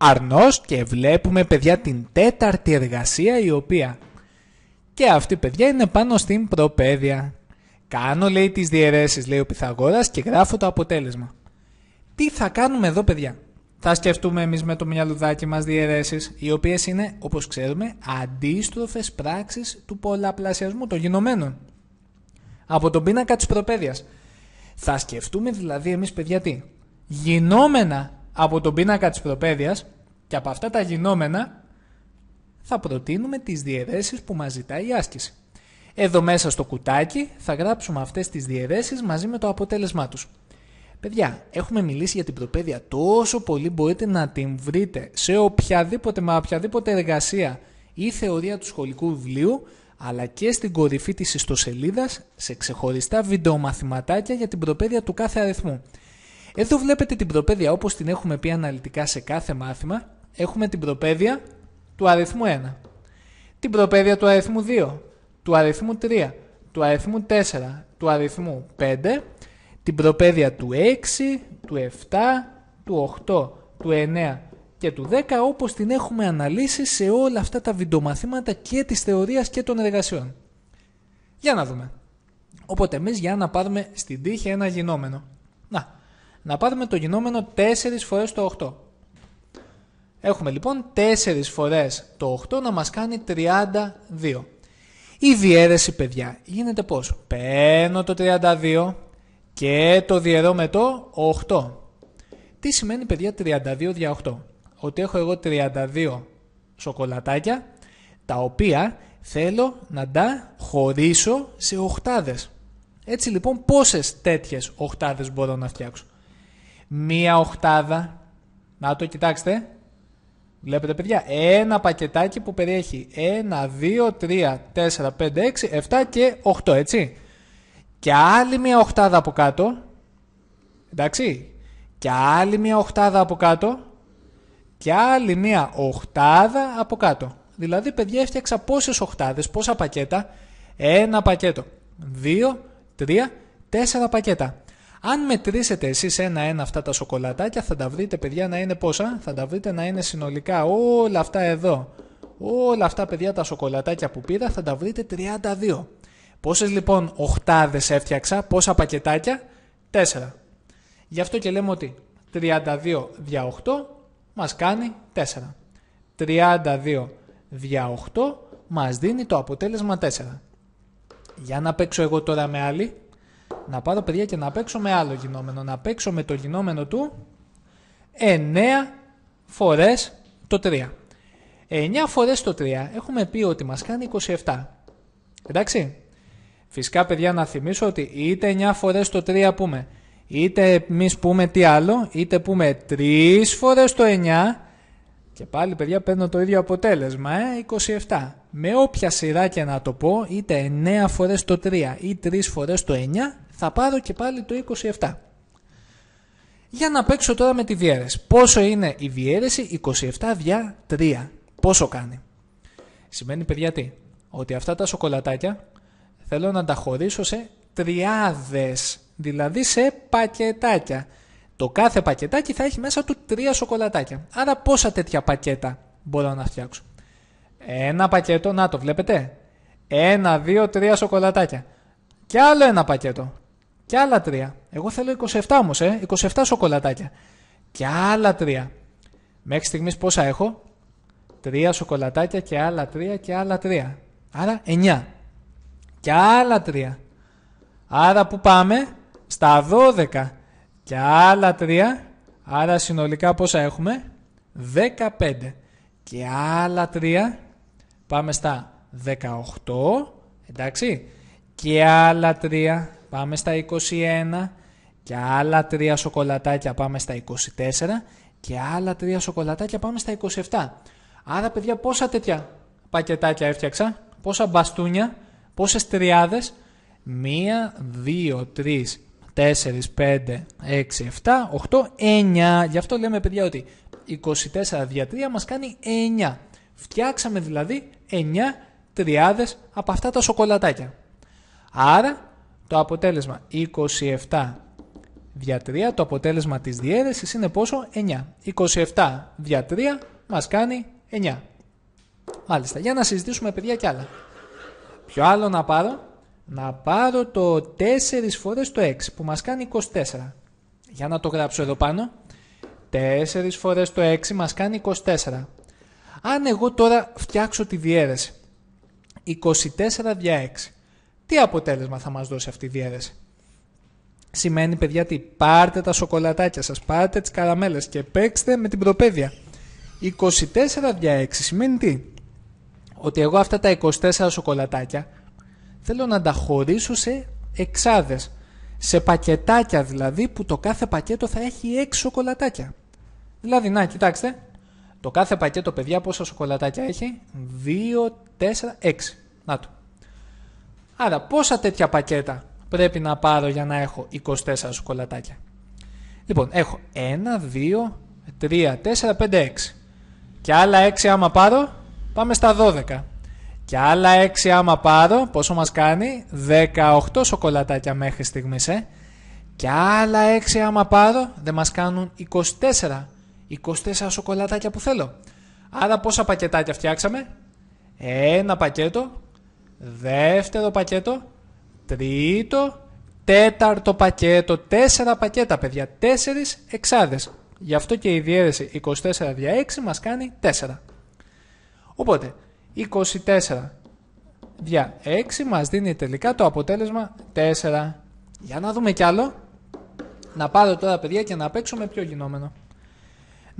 Αρνός και βλέπουμε παιδιά την τέταρτη εργασία η οποία και αυτή παιδιά είναι πάνω στην προπαίδεια. Κάνω λέει τις διαιρέσεις λέει ο Πυθαγόρας και γράφω το αποτέλεσμα. Τι θα κάνουμε εδώ παιδιά. Θα σκεφτούμε εμείς με το μυαλουδάκι μας διαιρέσεις οι οποίες είναι όπως ξέρουμε αντίστροφες πράξεις του πολλαπλασιασμού των γινωμένων. Από τον πίνακα της προπαίδειας. Θα σκεφτούμε δηλαδή εμείς παιδιά τι. Γινόμενα από τον πίνακα της προπαίδειας και από αυτά τα γινόμενα θα προτείνουμε τις διαιρέσεις που μας ζητάει η άσκηση. Εδώ μέσα στο κουτάκι θα γράψουμε αυτές τις διαιρέσεις μαζί με το αποτέλεσμά τους. Παιδιά, έχουμε μιλήσει για την προπαίδεια τόσο πολύ μπορείτε να την βρείτε σε οποιαδήποτε, με οποιαδήποτε εργασία ή θεωρία του σχολικού βιβλίου, αλλά και στην κορυφή της ιστοσελίδας σε ξεχωριστά βιντεομαθηματάκια για την προπαίδεια του κάθε αριθμού. Εδώ βλέπετε την προπαίδεια όπως την έχουμε πει αναλυτικά σε κάθε μάθημα. Έχουμε την προπαίδεια του αριθμού 1, την προπαίδεια του αριθμού 2, του αριθμού 3, του αριθμού 4, του αριθμού 5, την προπαίδεια του 6, του 7, του 8, του 9 και του 10 όπως την έχουμε αναλύσει σε όλα αυτά τα βιντομαθήματα και της θεωρίας και των εργασιών. Για να δούμε. Οπότε εμείς για να πάρουμε στην τύχη ένα γινόμενο. Να, να πάρουμε το γινόμενο 4 φορές το 8. Έχουμε λοιπόν 4 φορές το 8 να μας κάνει 32. Η διαίρεση, παιδιά, γίνεται πώς. Παίρνω το 32 και το διαιρώ με το 8. Τι σημαίνει, παιδιά, 32 δια 8. Ότι έχω εγώ 32 σοκολατάκια, τα οποία θέλω να τα χωρίσω σε οχτάδες. Έτσι λοιπόν πόσες τέτοιες οχτάδες μπορώ να φτιάξω μία οχτάδα. Να το κοιτάξτε. Βλέπετε παιδιά, ένα πακετάκι που περιέχει 1, 2, 3, 4, 5, 6, 7 και 8, έτσι. Και άλλη μία οχτάδα από κάτω. Εντάξει. Και άλλη μία οχτάδα από κάτω. Και άλλη μία οχτάδα από κάτω. Δηλαδή, παιδιά, έφτιαξα πόσες οχτάδες, πόσα πακέτα. Ένα πακέτο. 2, 3, 4 πακέτα. Αν μετρήσετε εσείς ένα-ένα αυτά τα σοκολατάκια θα τα βρείτε παιδιά να είναι πόσα, θα τα βρείτε να είναι συνολικά όλα αυτά εδώ. Όλα αυτά παιδιά τα σοκολατάκια που πήρα θα τα βρείτε 32. Πόσες λοιπόν οχτάδες έφτιαξα, πόσα πακετάκια, 4. Γι' αυτό και λέμε ότι 32 δια 8 μας κάνει 4. 32 δια 8 μας δίνει το αποτέλεσμα 4. Για να παίξω εγώ τώρα με άλλη, να πάρω παιδιά και να παίξω με άλλο γινόμενο. Να παίξω με το γινόμενο του 9 φορές το 3. 9 φορές το 3 έχουμε πει ότι μας κάνει 27. Εντάξει. Φυσικά παιδιά να θυμίσω ότι είτε 9 φορές το 3 πούμε, είτε εμείς πούμε τι άλλο, είτε πούμε 3 φορές το 9 και πάλι παιδιά παίρνω το ίδιο αποτέλεσμα, ε, 27 με όποια σειρά και να το πω, είτε 9 φορές το 3 ή 3 φορές το 9, θα πάρω και πάλι το 27. Για να παίξω τώρα με τη διέρεση. Πόσο είναι η διέρεση 27 δια 3. Πόσο κάνει. Σημαίνει παιδιά τι. Ότι αυτά τα σοκολατάκια θέλω να τα χωρίσω σε τριάδες. Δηλαδή σε πακετάκια. Το κάθε πακετάκι θα έχει μέσα του τρία σοκολατάκια. Άρα πόσα τέτοια πακέτα μπορώ να φτιάξω. Ένα πακέτο, να το βλέπετε. Ένα, δύο, τρία σοκολατάκια. Και άλλο ένα πακέτο. Και άλλα τρία. Εγώ θέλω 27 όμως, ε, 27 σοκολατάκια. Και άλλα τρία. Μέχρι στιγμής πόσα έχω. Τρία σοκολατάκια και άλλα τρία και άλλα τρία. Άρα εννιά. Και άλλα τρία. Άρα που πάμε. Στα 12. Και άλλα τρία. Άρα συνολικά πόσα έχουμε. 15. Και άλλα τρία. Πάμε στα 18, εντάξει, και άλλα 3, πάμε στα 21, και άλλα 3 σοκολατάκια πάμε στα 24, και άλλα 3 σοκολατάκια πάμε στα 27. Άρα παιδιά πόσα τέτοια πακετάκια έφτιαξα, πόσα μπαστούνια, πόσες τριάδες, 1, 2, 3, 4, 5, 6, 7, 8, 9. Γι' αυτό λέμε παιδιά ότι 24 δια 3 μας κάνει 9. Φτιάξαμε δηλαδή 9 τριάδες από αυτά τα σοκολατάκια. Άρα το αποτέλεσμα 27 δια 3, το αποτέλεσμα της διαίρεσης είναι πόσο 9. 27 δια 3 μας κάνει 9. Μάλιστα, για να συζητήσουμε παιδιά κι άλλα. Ποιο άλλο να πάρω. Να πάρω το 4 φορές το 6 που μας κάνει 24. Για να το γράψω εδώ πάνω. 4 φορές το 6 μας κάνει 24. Αν εγώ τώρα φτιάξω τη διέρεση 24 δια 6, τι αποτέλεσμα θα μας δώσει αυτή η διέρεση. Σημαίνει παιδιά ότι πάρτε τα σοκολατάκια σας, πάρτε τις καραμέλες και παίξτε με την προπαίδεια. 24 δια 6 σημαίνει τι, ότι εγώ αυτά τα 24 σοκολατάκια θέλω να τα χωρίσω σε εξάδες, σε πακετάκια δηλαδή που το κάθε πακέτο θα έχει 6 σοκολατάκια. Δηλαδή, να κοιτάξτε, το κάθε πακέτο, παιδιά, πόσα σοκολατάκια έχει. 2, 4, 6. Να το. Άρα, πόσα τέτοια πακέτα πρέπει να πάρω για να έχω 24 σοκολατάκια. Λοιπόν, έχω 1, 2, 3, 4, 5, 6. Και άλλα 6 άμα πάρω, πάμε στα 12. Και άλλα 6 άμα πάρω, πόσο μας κάνει, 18 σοκολατάκια μέχρι στιγμής, ε. Και άλλα 6 άμα πάρω, δεν μας κάνουν 24 24 σοκολατάκια που θέλω. Άρα πόσα πακετάκια φτιάξαμε. Ένα πακέτο, δεύτερο πακέτο, τρίτο, τέταρτο πακέτο, τέσσερα πακέτα παιδιά, τέσσερις εξάδες. Γι' αυτό και η διαίρεση 24 δια 6 μας κάνει 4. Οπότε 24 δια 6 μας δίνει τελικά το αποτέλεσμα 4. Για να δούμε κι άλλο. Να πάρω τώρα παιδιά και να παίξουμε πιο γινόμενο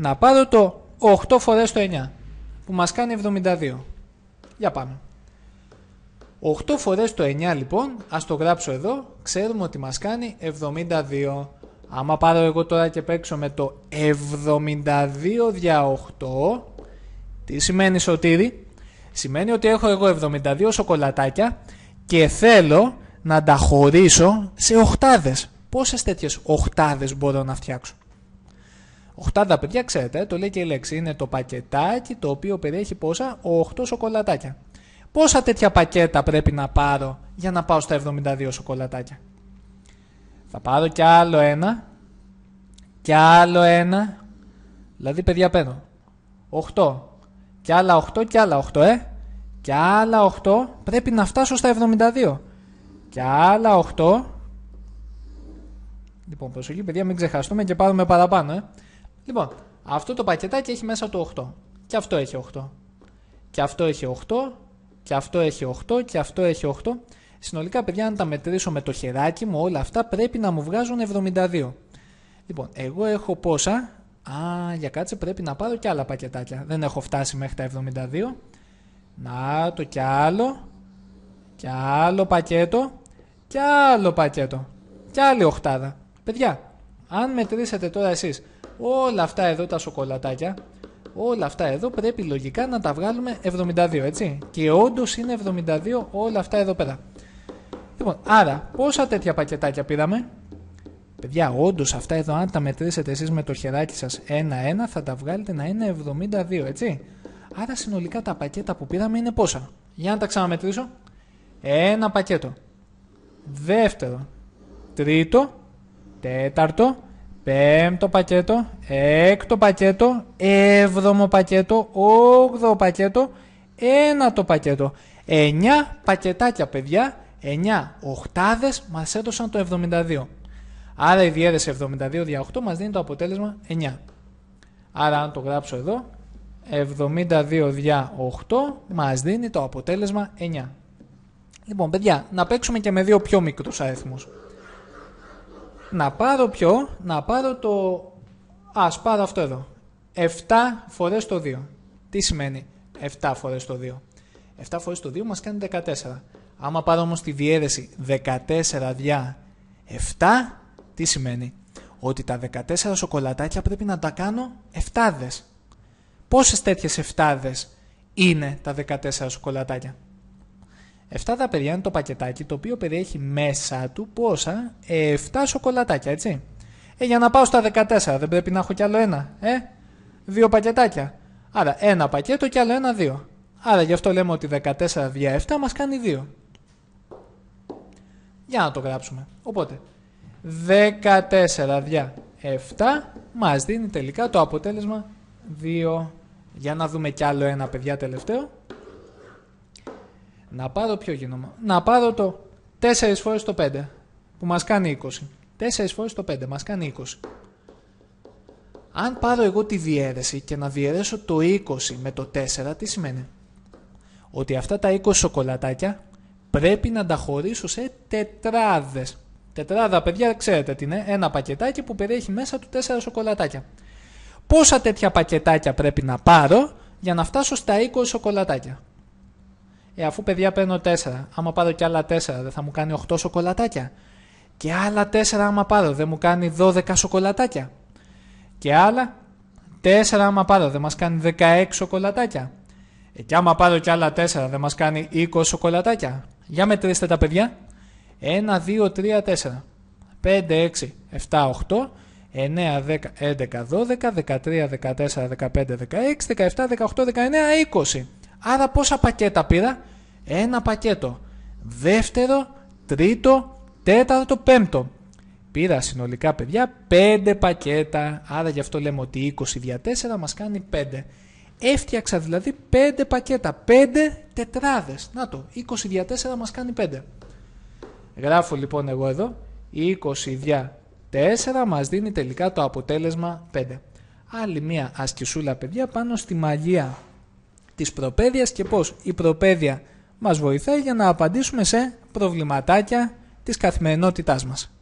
να πάρω το 8 φορές το 9 που μας κάνει 72. Για πάμε. 8 φορές το 9 λοιπόν, ας το γράψω εδώ, ξέρουμε ότι μας κάνει 72. Άμα πάρω εγώ τώρα και παίξω με το 72 δια 8, τι σημαίνει σωτήρι? Σημαίνει ότι έχω εγώ 72 σοκολατάκια και θέλω να τα χωρίσω σε οχτάδες. Πόσες τέτοιες οχτάδες μπορώ να φτιάξω. 80, παιδιά, ξέρετε, το λέει και η λέξη. Είναι το πακετάκι το οποίο περιέχει πόσα, 8 σοκολατάκια. Πόσα τέτοια πακέτα πρέπει να πάρω για να πάω στα 72 σοκολατάκια. Θα πάρω κι άλλο ένα. Κι άλλο ένα. Δηλαδή, παιδιά, παίρνω 8. και άλλα 8, κι άλλα 8, ε. Κι άλλα 8 πρέπει να φτάσω στα 72. και άλλα 8. Λοιπόν, προσοχή, παιδιά, μην ξεχαστούμε και πάρουμε παραπάνω, ε. Λοιπόν, αυτό το πακετάκι έχει μέσα το 8. Και αυτό έχει 8. Και αυτό έχει 8. Και αυτό έχει 8. Και αυτό έχει 8. Συνολικά, παιδιά, αν τα μετρήσω με το χεράκι μου, όλα αυτά πρέπει να μου βγάζουν 72. Λοιπόν, εγώ έχω πόσα. Α, για κάτσε πρέπει να πάρω και άλλα πακετάκια. Δεν έχω φτάσει μέχρι τα 72. Να το κι άλλο. Κι άλλο πακέτο. Κι άλλο πακέτο. Κι άλλη οχτάδα. Παιδιά, αν μετρήσετε τώρα εσείς όλα αυτά εδώ τα σοκολατάκια, όλα αυτά εδώ πρέπει λογικά να τα βγάλουμε 72, έτσι. Και όντως είναι 72 όλα αυτά εδώ πέρα. Λοιπόν, άρα πόσα τέτοια πακετάκια πήραμε. Παιδιά, όντως αυτά εδώ, αν τα μετρήσετε εσείς με το χεράκι σας ένα-ένα, θα τα βγάλετε να είναι 72, έτσι. Άρα συνολικά τα πακέτα που πήραμε είναι πόσα. Για να τα ξαναμετρήσω. Ένα πακέτο. Δεύτερο. Τρίτο τέταρτο, πέμπτο πακέτο, έκτο πακέτο, έβδομο πακέτο, όγδοο πακέτο, ένατο πακέτο. 9 πακετάκια παιδιά, 9 οχτάδες μας έδωσαν το 72. Άρα η διέδεση 72 δια 8 μας δίνει το αποτέλεσμα 9. Άρα αν το γράψω εδώ, 72 δια 8 μας δίνει το αποτέλεσμα 9. Λοιπόν παιδιά, να παίξουμε και με δύο πιο μικρούς αριθμούς. Να πάρω ποιο, να πάρω το... Ας πάρω αυτό εδώ. 7 φορές το 2. Τι σημαίνει 7 φορές το 2. 7 φορές το 2 μας κάνει 14. Άμα πάρω όμως τη διέρεση 14 διά 7, τι σημαίνει. Ότι τα 14 σοκολατάκια πρέπει να τα κάνω 7 Πόσες τέτοιες 7 είναι τα 14 σοκολατάκια. 7 τα παιδιά είναι το πακετάκι το οποίο περιέχει μέσα του πόσα 7 σοκολατάκια, έτσι. Ε, για να πάω στα 14 δεν πρέπει να έχω κι άλλο ένα, ε. Δύο πακετάκια. Άρα ένα πακέτο κι άλλο ένα δύο. Άρα γι' αυτό λέμε ότι 14 δια 7 μας κάνει 2. Για να το γράψουμε. Οπότε 14 δια 7 μας δίνει τελικά το αποτέλεσμα 2. Για να δούμε κι άλλο ένα παιδιά τελευταίο. Να πάρω ποιο γίνομαι? Να πάρω το 4 φορές το 5 που μας κάνει 20. 4 φορές το 5 μας κάνει 20. Αν πάρω εγώ τη διέρεση και να διαιρέσω το 20 με το 4, τι σημαίνει. Ότι αυτά τα 20 σοκολατάκια πρέπει να τα χωρίσω σε τετράδες. Τετράδα, παιδιά, ξέρετε τι είναι. Ένα πακετάκι που περιέχει μέσα του 4 σοκολατάκια. Πόσα τέτοια πακετάκια πρέπει να πάρω για να φτάσω στα 20 σοκολατάκια. Ε, αφού παιδιά παίρνω 4, άμα πάρω και άλλα 4, δεν θα μου κάνει 8 σοκολατάκια. Και άλλα 4 άμα πάρω, δεν μου κάνει 12 σοκολατάκια. Και άλλα 4 άμα πάρω, δεν μας κάνει 16 σοκολατάκια. Ε, και άμα πάρω και άλλα 4, δεν μας κάνει 20 σοκολατάκια. Για μετρήστε τα παιδιά. 1, 2, 3, 4, 5, 6, 7, 8, 9, 10, 11, 12, 13, 14, 15, 16, 17, 18, 19, 20. Άρα πόσα πακέτα πήρα. Ένα πακέτο. Δεύτερο, τρίτο, τέταρτο, πέμπτο. Πήρα συνολικά παιδιά 5 πακέτα. Άρα γι' αυτό λέμε ότι 20 δια 4 μας κάνει πέντε. Έφτιαξα δηλαδή πέντε πακέτα, 5 τετράδες. Να το, 20 δια 4 μας κάνει πέντε. Γράφω λοιπόν εγώ εδώ, 20 δια 4 μας δίνει τελικά το αποτέλεσμα 5. Άλλη μία ασκησούλα παιδιά πάνω στη μαγεία της προπαίδειας και πώς η προπαίδεια μας βοηθάει για να απαντήσουμε σε προβληματάκια της καθημερινότητάς μας.